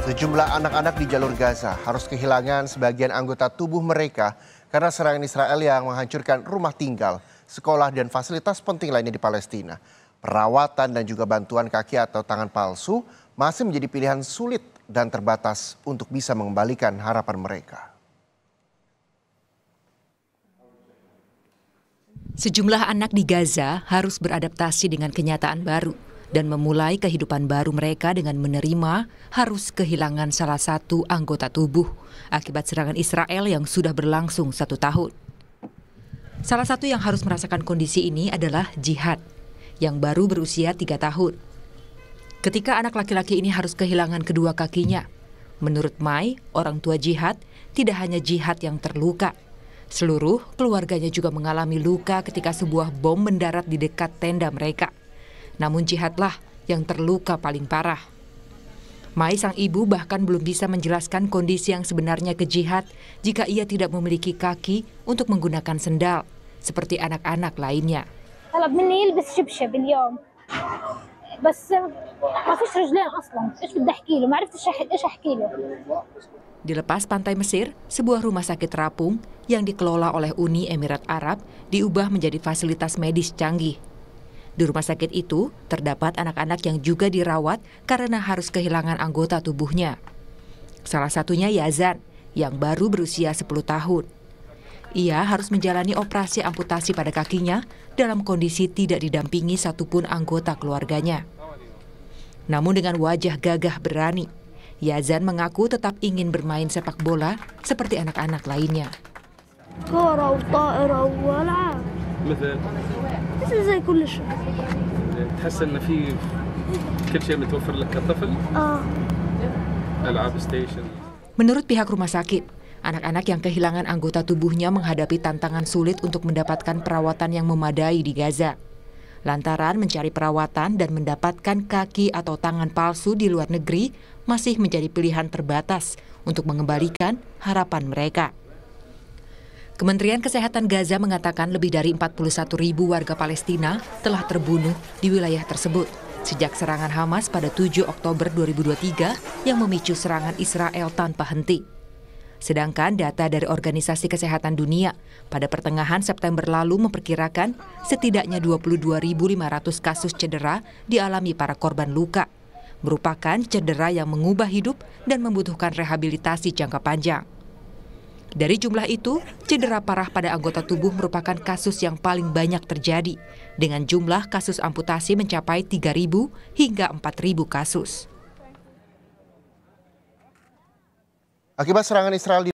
Sejumlah anak-anak di jalur Gaza harus kehilangan sebagian anggota tubuh mereka karena serangan Israel yang menghancurkan rumah tinggal, sekolah, dan fasilitas penting lainnya di Palestina. Perawatan dan juga bantuan kaki atau tangan palsu masih menjadi pilihan sulit dan terbatas untuk bisa mengembalikan harapan mereka. Sejumlah anak di Gaza harus beradaptasi dengan kenyataan baru dan memulai kehidupan baru mereka dengan menerima harus kehilangan salah satu anggota tubuh akibat serangan Israel yang sudah berlangsung satu tahun. Salah satu yang harus merasakan kondisi ini adalah Jihad, yang baru berusia tiga tahun. Ketika anak laki-laki ini harus kehilangan kedua kakinya, menurut Mai, orang tua Jihad tidak hanya Jihad yang terluka, Seluruh keluarganya juga mengalami luka ketika sebuah bom mendarat di dekat tenda mereka. Namun Jihadlah yang terluka paling parah. Mai sang ibu bahkan belum bisa menjelaskan kondisi yang sebenarnya ke Jihad jika ia tidak memiliki kaki untuk menggunakan sendal seperti anak-anak lainnya. Di lepas pantai Mesir, sebuah rumah sakit terapung yang dikelola oleh Uni Emirat Arab diubah menjadi fasilitas medis canggih. Di rumah sakit itu terdapat anak-anak yang juga dirawat karena harus kehilangan anggota tubuhnya. Salah satunya Yazan yang baru berusia 10 tahun. Ia harus menjalani operasi amputasi pada kakinya dalam kondisi tidak didampingi satupun anggota keluarganya. Namun dengan wajah gagah berani, Yazan mengaku tetap ingin bermain sepak bola seperti anak-anak lainnya. مثل زي كل شيء تحس ان في كل شيء متوفر لك كطفل؟ اه العاب ستيشن Menurut pihak rumah sakit, anak-anak yang kehilangan anggota tubuhnya menghadapi tantangan sulit untuk mendapatkan perawatan yang memadai di Gaza. Lantaran mencari perawatan dan mendapatkan kaki atau tangan palsu di luar negeri masih menjadi pilihan terbatas untuk mengembalikan harapan mereka. Kementerian Kesehatan Gaza mengatakan lebih dari 41 ribu warga Palestina telah terbunuh di wilayah tersebut sejak serangan Hamas pada 7 Oktober 2023 yang memicu serangan Israel tanpa henti. Sedangkan data dari Organisasi Kesehatan Dunia pada pertengahan September lalu memperkirakan setidaknya 22.500 kasus cedera dialami para korban luka, merupakan cedera yang mengubah hidup dan membutuhkan rehabilitasi jangka panjang. Dari jumlah itu, cedera parah pada anggota tubuh merupakan kasus yang paling banyak terjadi, dengan jumlah kasus amputasi mencapai 3.000 hingga 4.000 kasus. Akibat serangan Israel di